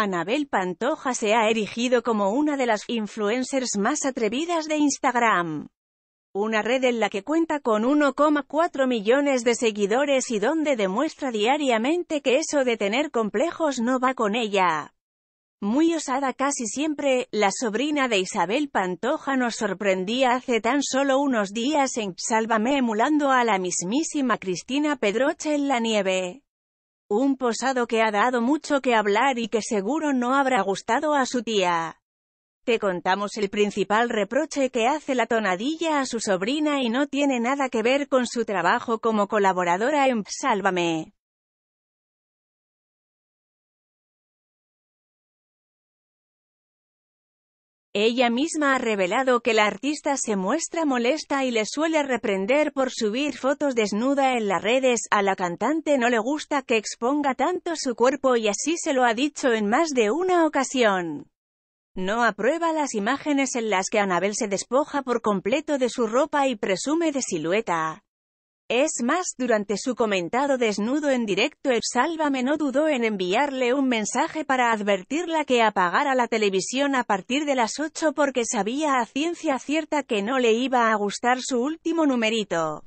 Anabel Pantoja se ha erigido como una de las influencers más atrevidas de Instagram. Una red en la que cuenta con 1,4 millones de seguidores y donde demuestra diariamente que eso de tener complejos no va con ella. Muy osada casi siempre, la sobrina de Isabel Pantoja nos sorprendía hace tan solo unos días en Sálvame emulando a la mismísima Cristina Pedroche en la nieve. Un posado que ha dado mucho que hablar y que seguro no habrá gustado a su tía. Te contamos el principal reproche que hace la tonadilla a su sobrina y no tiene nada que ver con su trabajo como colaboradora en Sálvame. Ella misma ha revelado que la artista se muestra molesta y le suele reprender por subir fotos desnuda en las redes, a la cantante no le gusta que exponga tanto su cuerpo y así se lo ha dicho en más de una ocasión. No aprueba las imágenes en las que Anabel se despoja por completo de su ropa y presume de silueta. Es más, durante su comentado desnudo en directo Sálvame no dudó en enviarle un mensaje para advertirla que apagara la televisión a partir de las 8 porque sabía a ciencia cierta que no le iba a gustar su último numerito.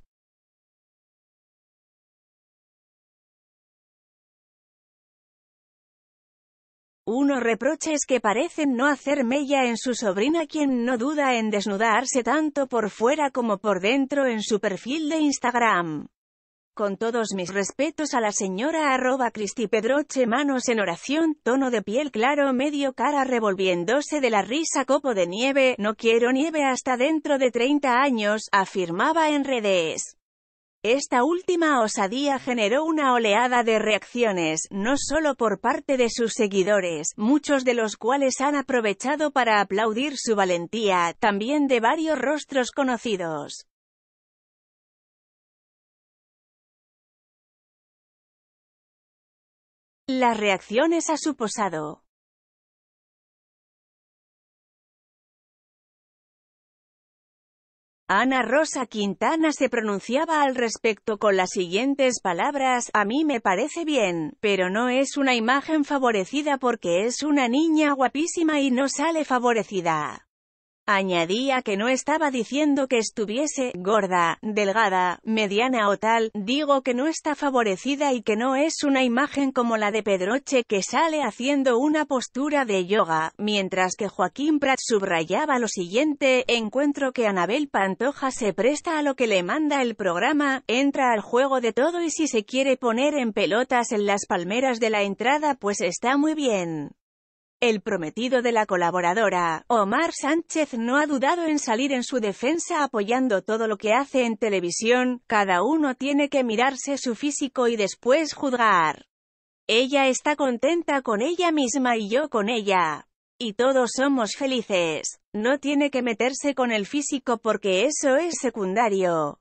Unos reproches que parecen no hacer mella en su sobrina quien no duda en desnudarse tanto por fuera como por dentro en su perfil de Instagram. Con todos mis respetos a la señora arroba Cristi Pedroche manos en oración, tono de piel claro medio cara revolviéndose de la risa copo de nieve, no quiero nieve hasta dentro de 30 años, afirmaba en redes. Esta última osadía generó una oleada de reacciones, no solo por parte de sus seguidores, muchos de los cuales han aprovechado para aplaudir su valentía, también de varios rostros conocidos. Las reacciones a su posado Ana Rosa Quintana se pronunciaba al respecto con las siguientes palabras, a mí me parece bien, pero no es una imagen favorecida porque es una niña guapísima y no sale favorecida. Añadía que no estaba diciendo que estuviese gorda, delgada, mediana o tal, digo que no está favorecida y que no es una imagen como la de Pedroche que sale haciendo una postura de yoga, mientras que Joaquín Prat subrayaba lo siguiente, encuentro que Anabel Pantoja se presta a lo que le manda el programa, entra al juego de todo y si se quiere poner en pelotas en las palmeras de la entrada pues está muy bien. El prometido de la colaboradora, Omar Sánchez, no ha dudado en salir en su defensa apoyando todo lo que hace en televisión, cada uno tiene que mirarse su físico y después juzgar. Ella está contenta con ella misma y yo con ella. Y todos somos felices. No tiene que meterse con el físico porque eso es secundario.